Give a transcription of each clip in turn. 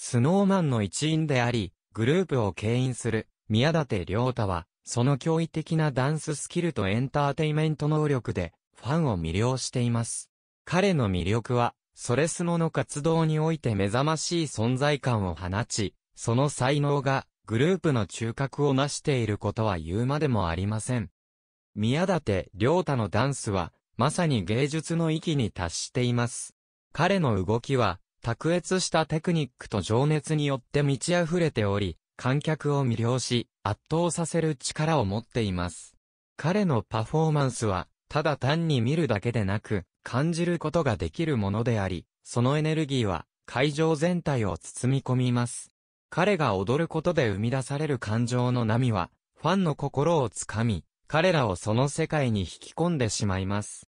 スノーマンの一員であり、グループを牽引する宮舘良太は、その驚異的なダンススキルとエンターテイメント能力で、ファンを魅了しています。彼の魅力は、ソレスノの活動において目覚ましい存在感を放ち、その才能が、グループの中核を成していることは言うまでもありません。宮舘良太のダンスは、まさに芸術の域に達しています。彼の動きは、卓越したテクニックと情熱によって満ち溢れており、観客を魅了し、圧倒させる力を持っています。彼のパフォーマンスは、ただ単に見るだけでなく、感じることができるものであり、そのエネルギーは、会場全体を包み込みます。彼が踊ることで生み出される感情の波は、ファンの心をつかみ、彼らをその世界に引き込んでしまいます。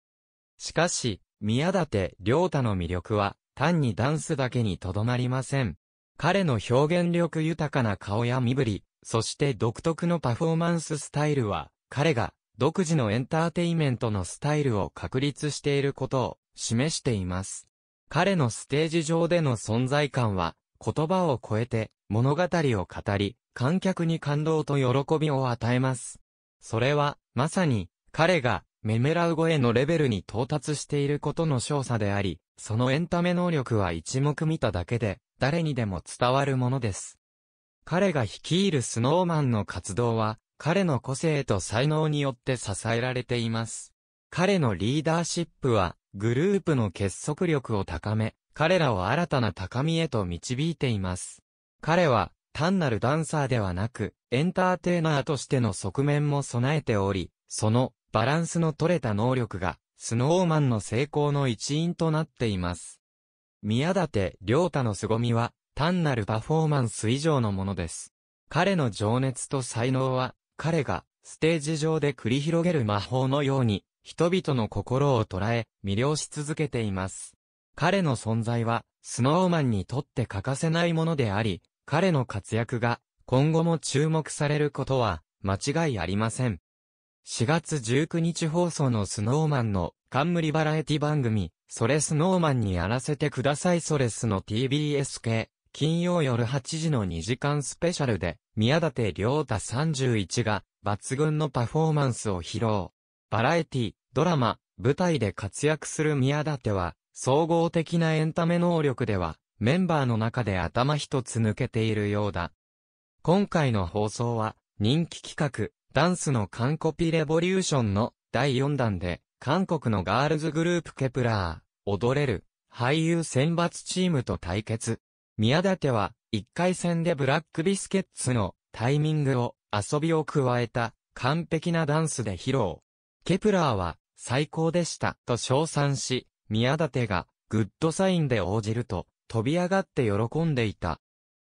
しかし、宮舘良太の魅力は、単にダンスだけにとどまりません。彼の表現力豊かな顔や身振り、そして独特のパフォーマンススタイルは、彼が独自のエンターテイメントのスタイルを確立していることを示しています。彼のステージ上での存在感は、言葉を超えて物語を語り、観客に感動と喜びを与えます。それは、まさに、彼が、メメラウ声へのレベルに到達していることの少佐であり、そのエンタメ能力は一目見ただけで、誰にでも伝わるものです。彼が率いるスノーマンの活動は、彼の個性と才能によって支えられています。彼のリーダーシップは、グループの結束力を高め、彼らを新たな高みへと導いています。彼は、単なるダンサーではなく、エンターテイナーとしての側面も備えており、その、バランスの取れた能力が、スノーマンの成功の一因となっています。宮舘良太の凄みは、単なるパフォーマンス以上のものです。彼の情熱と才能は、彼が、ステージ上で繰り広げる魔法のように、人々の心を捉え、魅了し続けています。彼の存在は、スノーマンにとって欠かせないものであり、彼の活躍が、今後も注目されることは、間違いありません。4月19日放送のスノーマンの冠バラエティ番組、それスノーマンにやらせてくださいそれスの TBS 系、金曜夜8時の2時間スペシャルで、宮舘良太31が、抜群のパフォーマンスを披露。バラエティ、ドラマ、舞台で活躍する宮舘は、総合的なエンタメ能力では、メンバーの中で頭一つ抜けているようだ。今回の放送は、人気企画、ダンスの韓コピレボリューションの第4弾で、韓国のガールズグループケプラー、踊れる、俳優選抜チームと対決。宮舘は、1回戦でブラックビスケッツのタイミングを遊びを加えた完璧なダンスで披露。ケプラーは最高でしたと称賛し、宮舘がグッドサインで応じると飛び上がって喜んでいた。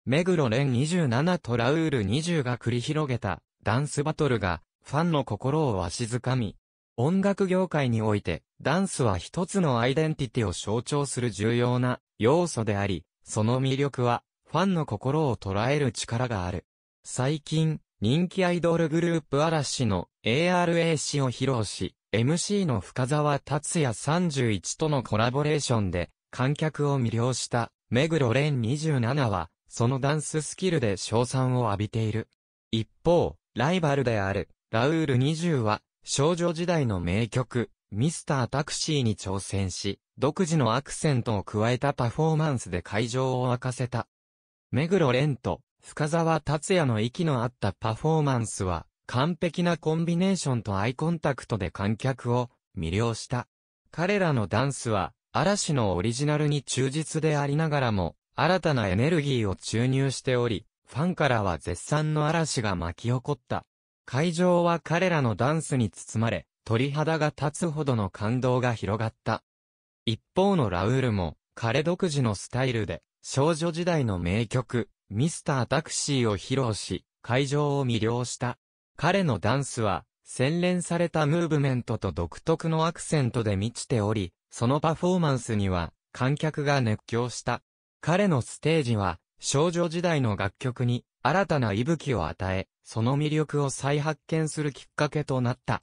目黒蓮27とラウール20が繰り広げたダンスバトルが、ファンの心をわしづかみ、音楽業界において、ダンスは一つのアイデンティティを象徴する重要な要素であり、その魅力は、ファンの心を捉える力がある。最近、人気アイドルグループ嵐の ARAC を披露し、MC の深沢達也31とのコラボレーションで、観客を魅了した目黒蓮27は、そのダンススキルで賞賛を浴びている。一方、ライバルである、ラウール20は、少女時代の名曲、ミスタータクシーに挑戦し、独自のアクセントを加えたパフォーマンスで会場を沸かせた。目黒蓮と深沢達也の息の合ったパフォーマンスは、完璧なコンビネーションとアイコンタクトで観客を魅了した。彼らのダンスは、嵐のオリジナルに忠実でありながらも、新たなエネルギーを注入しており、ファンからは絶賛の嵐が巻き起こった。会場は彼らのダンスに包まれ、鳥肌が立つほどの感動が広がった。一方のラウールも、彼独自のスタイルで、少女時代の名曲、ミスタータクシーを披露し、会場を魅了した。彼のダンスは、洗練されたムーブメントと独特のアクセントで満ちており、そのパフォーマンスには観客が熱狂した。彼のステージは少女時代の楽曲に新たな息吹を与え、その魅力を再発見するきっかけとなった。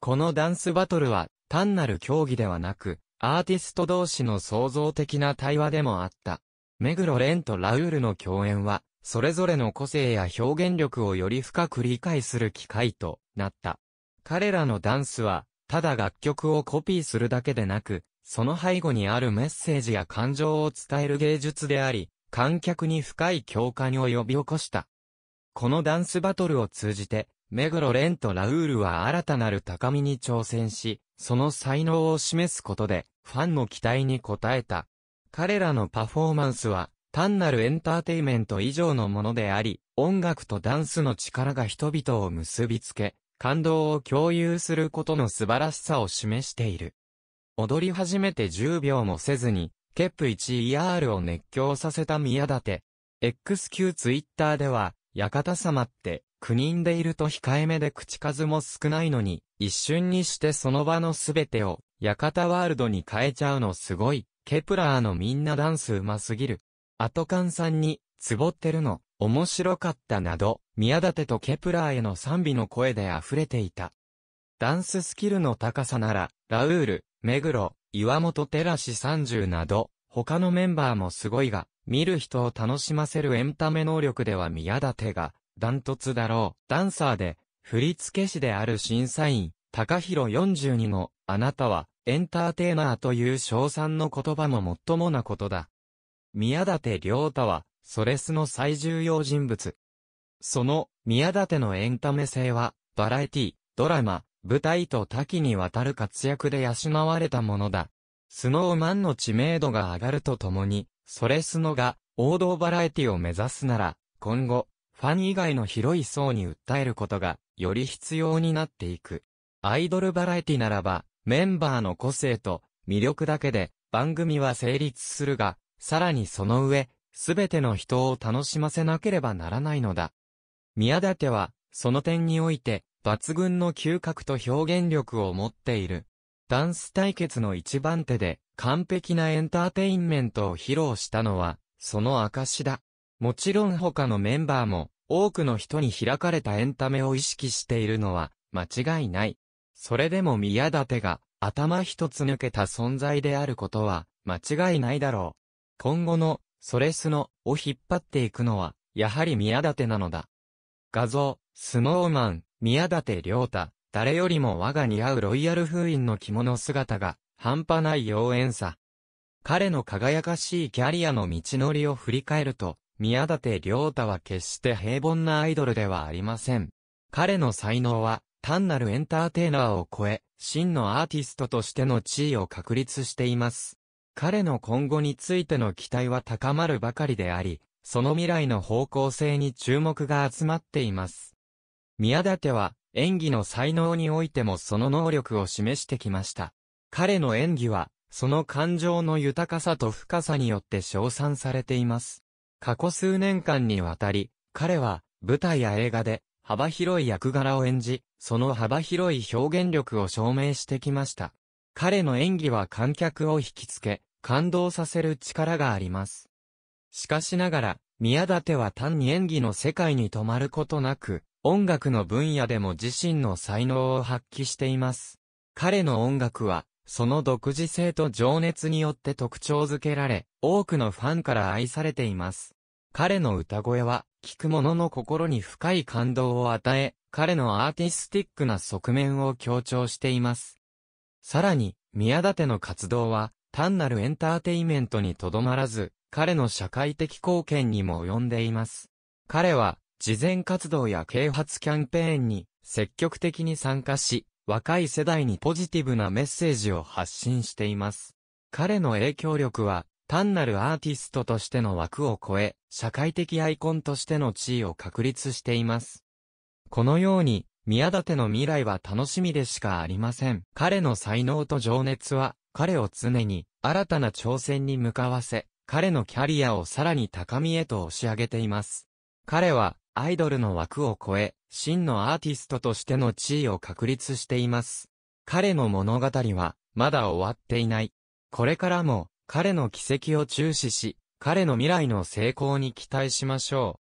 このダンスバトルは単なる競技ではなく、アーティスト同士の創造的な対話でもあった。目黒蓮とラウールの共演は、それぞれの個性や表現力をより深く理解する機会となった。彼らのダンスは、ただ楽曲をコピーするだけでなく、その背後にあるメッセージや感情を伝える芸術であり、観客に深い共感を呼び起こした。このダンスバトルを通じて、目黒ンとラウールは新たなる高みに挑戦し、その才能を示すことで、ファンの期待に応えた。彼らのパフォーマンスは、単なるエンターテイメント以上のものであり、音楽とダンスの力が人々を結びつけ、感動を共有することの素晴らしさを示している。踊り始めて10秒もせずに、ケップ 1ER を熱狂させた宮舘。XQ ツイッターでは、館様って、9人でいると控えめで口数も少ないのに、一瞬にしてその場のすべてを、館ワールドに変えちゃうのすごい。ケプラーのみんなダンスうますぎる。アトカンさんに、ツボってるの、面白かったなど、宮舘とケプラーへの賛美の声で溢れていた。ダンススキルの高さなら、ラウール、目黒、岩本寺氏30など、他のメンバーもすごいが、見る人を楽しませるエンタメ能力では宮舘が、ダントツだろう。ダンサーで、振付師である審査員、高弘42の、あなたは、エンターテイナーという称賛の言葉も最もなことだ。宮舘良太は、ソレスの最重要人物。その、宮舘のエンタメ性は、バラエティ、ドラマ、舞台と多岐にわたる活躍で養われたものだ。スノーマンの知名度が上がるとともに、それスノが王道バラエティを目指すなら、今後、ファン以外の広い層に訴えることが、より必要になっていく。アイドルバラエティならば、メンバーの個性と魅力だけで番組は成立するが、さらにその上、すべての人を楽しませなければならないのだ。宮舘は、その点において、抜群の嗅覚と表現力を持っている。ダンス対決の一番手で完璧なエンターテインメントを披露したのは、その証だ。もちろん他のメンバーも多くの人に開かれたエンタメを意識しているのは間違いない。それでも宮舘が頭一つ抜けた存在であることは間違いないだろう。今後のそれすの、を引っ張っていくのはやはり宮舘なのだ。画像、スノーマン、宮舘良太、誰よりも我が似合うロイヤル封印の着物姿が、半端ない妖艶さ。彼の輝かしいキャリアの道のりを振り返ると、宮舘良太は決して平凡なアイドルではありません。彼の才能は、単なるエンターテイナーを超え、真のアーティストとしての地位を確立しています。彼の今後についての期待は高まるばかりであり、その未来の方向性に注目が集まっています。宮舘は演技の才能においてもその能力を示してきました。彼の演技は、その感情の豊かさと深さによって称賛されています。過去数年間にわたり、彼は舞台や映画で幅広い役柄を演じ、その幅広い表現力を証明してきました。彼の演技は観客を引きつけ、感動させる力があります。しかしながら、宮舘は単に演技の世界に止まることなく、音楽の分野でも自身の才能を発揮しています。彼の音楽は、その独自性と情熱によって特徴づけられ、多くのファンから愛されています。彼の歌声は、聴く者の心に深い感動を与え、彼のアーティスティックな側面を強調しています。さらに、宮舘の活動は、単なるエンターテイメントにとどまらず、彼の社会的貢献にも及んでいます。彼は、慈善活動や啓発キャンペーンに積極的に参加し、若い世代にポジティブなメッセージを発信しています。彼の影響力は、単なるアーティストとしての枠を超え、社会的アイコンとしての地位を確立しています。このように、宮舘の未来は楽しみでしかありません。彼の才能と情熱は、彼を常に新たな挑戦に向かわせ、彼のキャリアをさらに高みへと押し上げています。彼は、アイドルの枠を超え、真のアーティストとしての地位を確立しています。彼の物語は、まだ終わっていない。これからも、彼の軌跡を注視し、彼の未来の成功に期待しましょう。